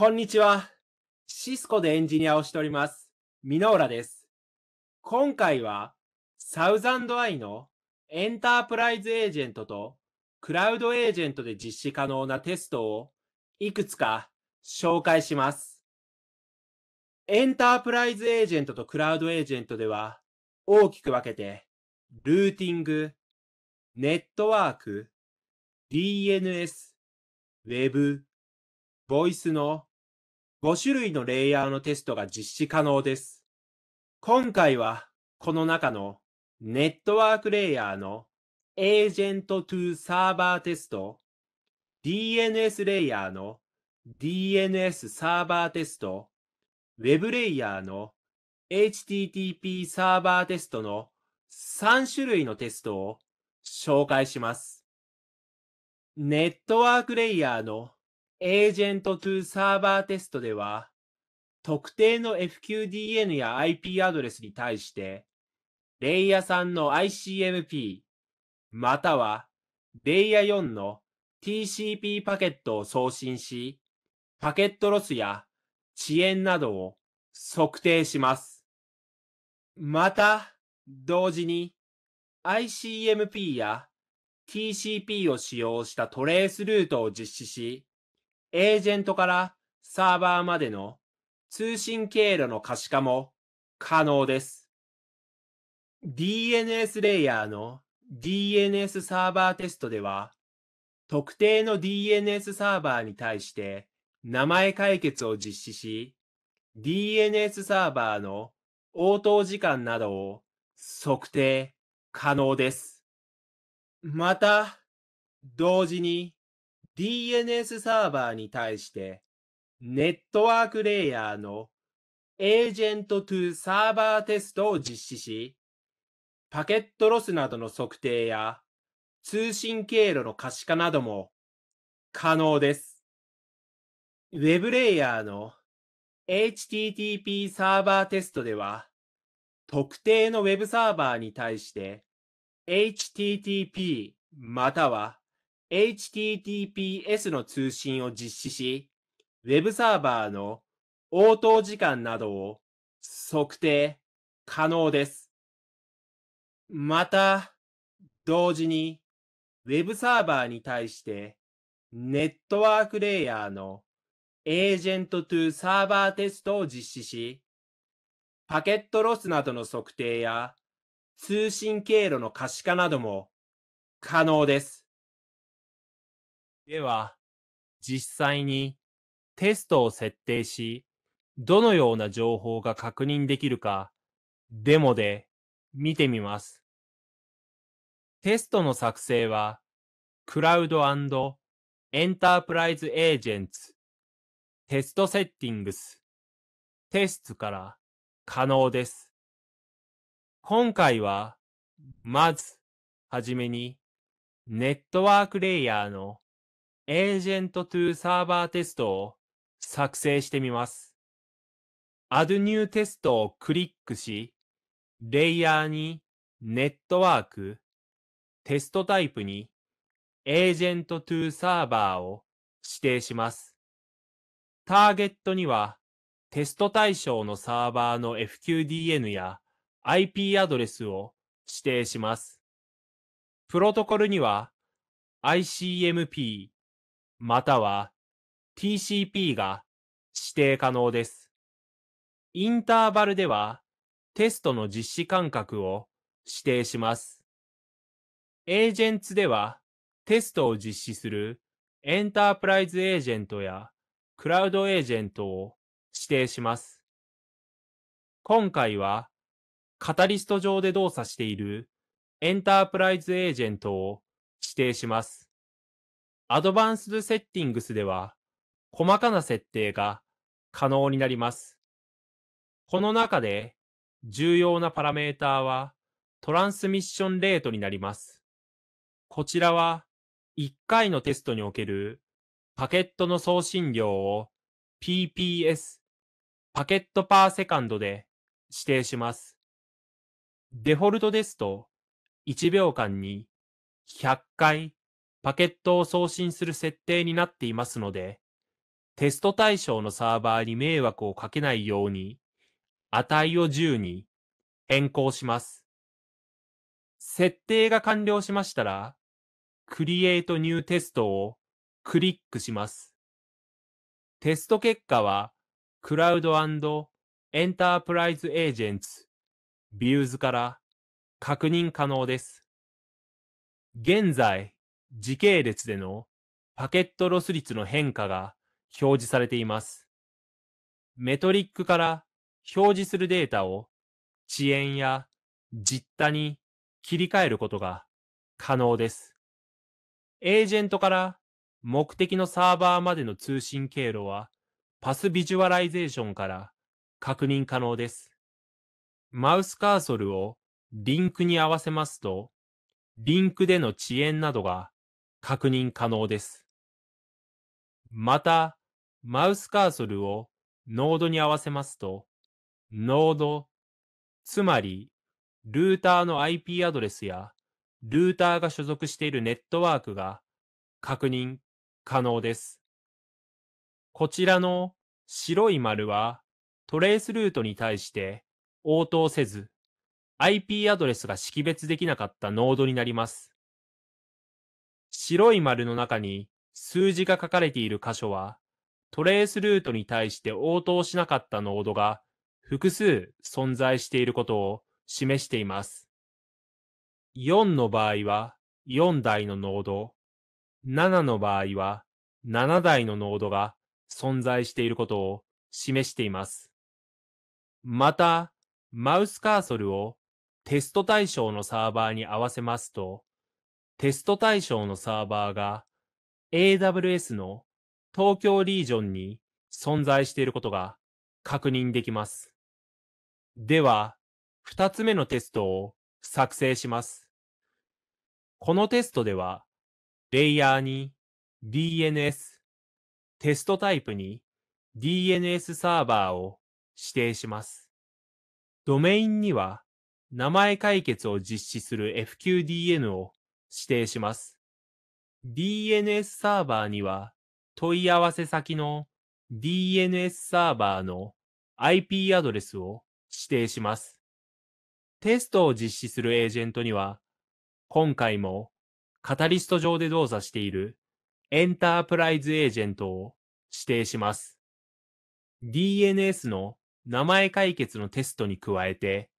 こんにちは。シスコでエンジニアをしております、ミノーラです。今回は、サウザンドアイのエンタープライズエージェントとクラウドエージェントで実施可能なテストをいくつか紹介します。エンタープライズエージェントとクラウドエージェントでは大きく分けて、ルーティング、ネットワーク、DNS、Web、ボイスの5種類のレイヤーのテストが実施可能です。今回はこの中のネットワークレイヤーのエージェントトゥサーバーテスト、DNS レイヤーの DNS サーバーテスト、Web レイヤーの HTTP サーバーテストの3種類のテストを紹介します。ネットワークレイヤーのエージェント2サーバーテストでは、特定の FQDN や IP アドレスに対して、レイヤー3の ICMP、またはレイヤー4の TCP パケットを送信し、パケットロスや遅延などを測定します。また、同時に ICMP や TCP を使用したトレースルートを実施し、エージェントからサーバーまでの通信経路の可視化も可能です。DNS レイヤーの DNS サーバーテストでは、特定の DNS サーバーに対して名前解決を実施し、DNS サーバーの応答時間などを測定可能です。また、同時に DNS サーバーに対してネットワークレイヤーのエージェントトゥサーバーテストを実施し、パケットロスなどの測定や通信経路の可視化なども可能です。ウェブレイヤーの HTTP サーバーテストでは、特定のウェブサーバーに対して HTTP または HTTPS の通信を実施し、Web サーバーの応答時間などを測定可能です。また、同時に Web サーバーに対してネットワークレイヤーのエージェントトゥサーバーテストを実施し、パケットロスなどの測定や通信経路の可視化なども可能です。では、実際にテストを設定し、どのような情報が確認できるか、デモで見てみます。テストの作成は、クラウドエンタープライズエージェンツ、テストセッティングス、テストから可能です。今回は、まず、はじめに、ネットワークレイヤーのエージェント to サーバーテストを作成してみます。Add New テストをクリックし、レイヤーにネットワーク、テストタイプにエージェント to サーバーを指定します。ターゲットにはテスト対象のサーバーの FQDN や IP アドレスを指定します。プロトコルには ICMP または TCP が指定可能です。インターバルではテストの実施間隔を指定します。エージェンツではテストを実施するエンタープライズエージェントやクラウドエージェントを指定します。今回はカタリスト上で動作しているエンタープライズエージェントを指定します。アドバンスドセッティングスでは、細かな設定が可能になります。この中で重要なパラメーターはトランスミッションレートになります。こちらは1回のテストにおけるパケットの送信量を PPS、パケットパーセカンドで指定します。デフォルトですと1秒間に100回パケットを送信する設定になっていますので、テスト対象のサーバーに迷惑をかけないように、値を10に変更します。設定が完了しましたら、Create New Test をクリックします。テスト結果は、Cloud Enterprise Agents Views から確認可能です。現在、時系列でのパケットロス率の変化が表示されています。メトリックから表示するデータを遅延や実多に切り替えることが可能です。エージェントから目的のサーバーまでの通信経路はパスビジュアライゼーションから確認可能です。マウスカーソルをリンクに合わせますと、リンクでの遅延などが確認可能です。また、マウスカーソルをノードに合わせますと、ノード、つまり、ルーターの IP アドレスや、ルーターが所属しているネットワークが確認可能です。こちらの白い丸は、トレースルートに対して応答せず、IP アドレスが識別できなかったノードになります。白い丸の中に数字が書かれている箇所は、トレースルートに対して応答しなかったノードが複数存在していることを示しています。4の場合は4台のノード、7の場合は7台のノードが存在していることを示しています。また、マウスカーソルをテスト対象のサーバーに合わせますと、テスト対象のサーバーが AWS の東京リージョンに存在していることが確認できます。では、2つ目のテストを作成します。このテストでは、レイヤーに DNS、テストタイプに DNS サーバーを指定します。ドメインには名前解決を実施する FQDN を指定します。DNS サーバーには問い合わせ先の DNS サーバーの IP アドレスを指定します。テストを実施するエージェントには、今回もカタリスト上で動作しているエンタープライズエージェントを指定します。DNS の名前解決のテストに加えて、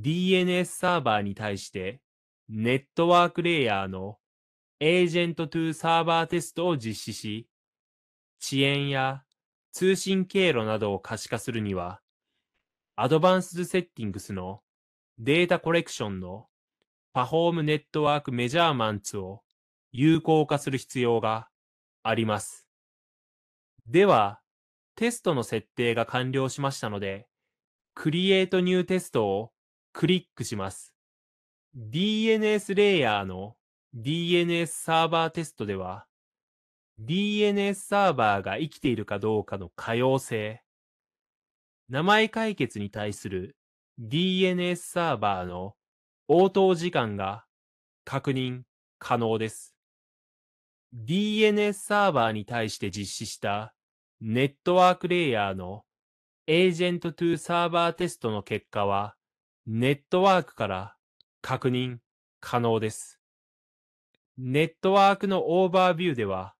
DNS サーバーに対してネットワークレイヤーのエージェントトゥサーバーテストを実施し、遅延や通信経路などを可視化するには、アドバンスセッティングスのデータコレクションのパフォームネットワークメジャーマンツを有効化する必要があります。では、テストの設定が完了しましたので、Create New Test をクリックします。DNS レイヤーの DNS サーバーテストでは、DNS サーバーが生きているかどうかの可用性、名前解決に対する DNS サーバーの応答時間が確認可能です。DNS サーバーに対して実施したネットワークレイヤーのエージェントトゥサーバーテストの結果はネットワークから確認可能です。ネットワークのオーバービューでは、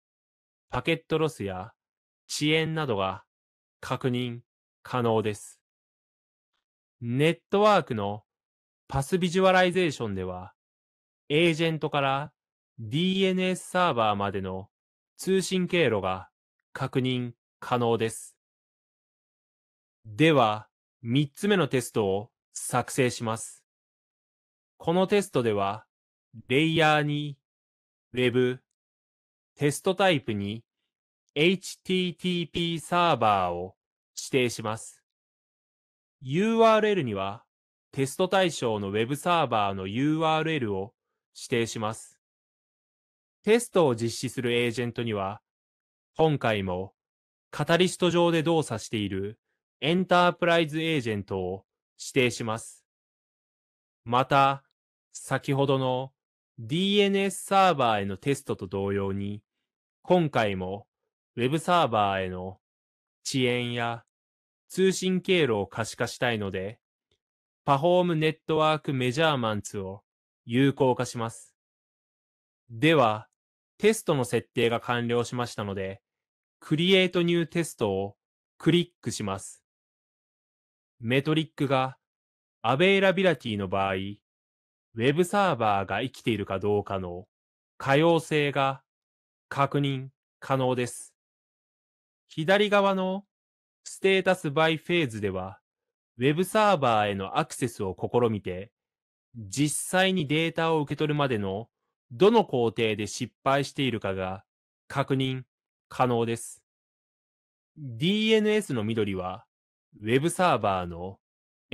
パケットロスや遅延などが確認可能です。ネットワークのパスビジュアライゼーションでは、エージェントから DNS サーバーまでの通信経路が確認可能です。では、3つ目のテストを作成します。このテストでは、レイヤーに Web、テストタイプに HTTP サーバーを指定します。URL にはテスト対象の Web サーバーの URL を指定します。テストを実施するエージェントには、今回もカタリスト上で動作しているエンタープライズエージェントを指定します。また、先ほどの DNS サーバーへのテストと同様に、今回も Web サーバーへの遅延や通信経路を可視化したいので、パフォームネットワークメジャーマンツを有効化します。では、テストの設定が完了しましたので、Create New Test をクリックします。メトリックがアベイラビラティの場合、ウェブサーバーが生きているかどうかの可用性が確認可能です。左側のステータスバイフェーズでは、ウェブサーバーへのアクセスを試みて、実際にデータを受け取るまでのどの工程で失敗しているかが確認可能です。DNS の緑は、ウェブサーバーの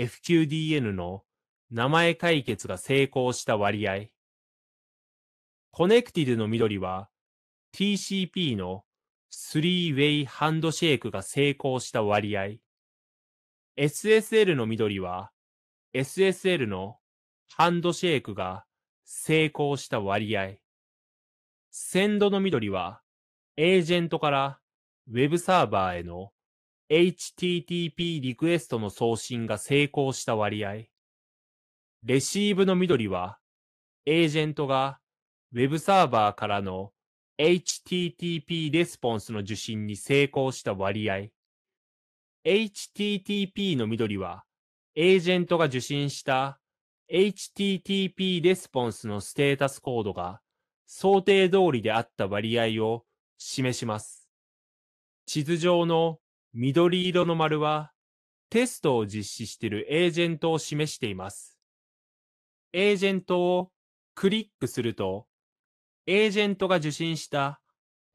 FQDN の名前解決が成功した割合。コネクティドの緑は TCP の 3way ハンドシェイクが成功した割合。SSL の緑は SSL のハンドシェイクが成功した割合。センドの緑はエージェントからウェブサーバーへの HTTP リクエストの送信が成功した割合。レシーブの緑は、エージェントが Web サーバーからの HTTP レスポンスの受信に成功した割合。HTTP の緑は、エージェントが受信した HTTP レスポンスのステータスコードが想定通りであった割合を示します。地図上の緑色の丸は、テストを実施しているエージェントを示しています。エージェントをクリックすると、エージェントが受信した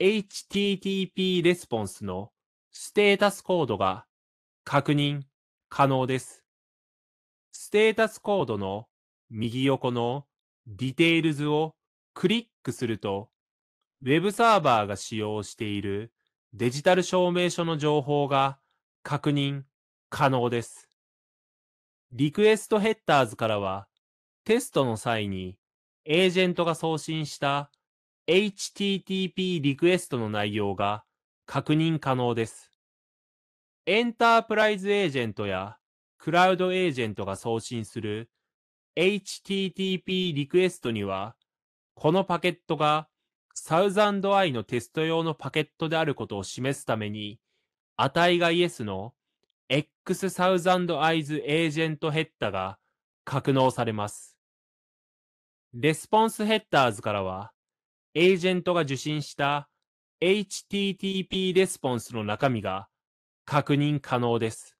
HTTP レスポンスのステータスコードが確認可能です。ステータスコードの右横のディテールズをクリックすると、Web サーバーが使用しているデジタル証明書の情報が確認可能です。リクエストヘッダーズからは、テストの際にエージェントが送信した HTTP リクエストの内容が確認可能です。エンタープライズエージェントやクラウドエージェントが送信する HTTP リクエストには、このパケットがサウザンド i のテスト用のパケットであることを示すために、値がイエスの x サウザンドイズエージェントヘッダが格納されます。レスポンスヘッダーズからは、エージェントが受信した HTTP レスポンスの中身が確認可能です。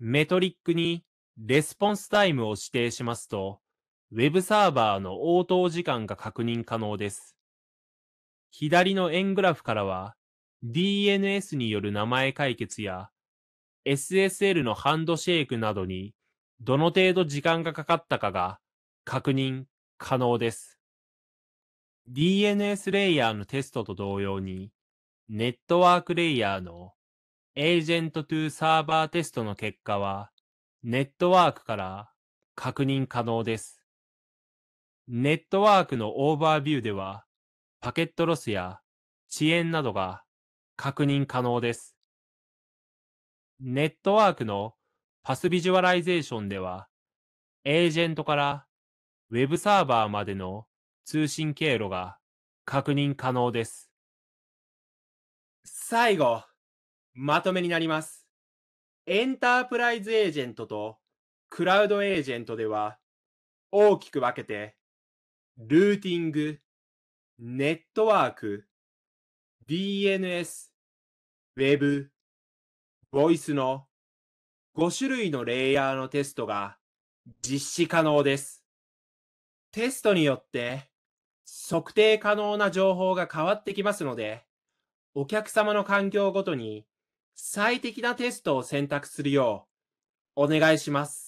メトリックにレスポンスタイムを指定しますと、ウェブサーバーの応答時間が確認可能です。左の円グラフからは、DNS による名前解決や、SSL のハンドシェイクなどに、どの程度時間がかかったかが確認可能です。DNS レイヤーのテストと同様に、ネットワークレイヤーのエージェントトゥーサーバーテストの結果は、ネットワークから確認可能です。ネットワークのオーバービューでは、パケットロスや遅延などが確認可能です。ネットワークのパスビジュアライゼーションでは、エージェントからウェブサーバーまでの通信経路が確認可能です。最後、まとめになります。エンタープライズエージェントとクラウドエージェントでは大きく分けてルーティング、ネットワーク、DNS、Web、ボイスの5種類のレイヤーのテストが実施可能です。テストによって測定可能な情報が変わってきますので、お客様の環境ごとに最適なテストを選択するようお願いします。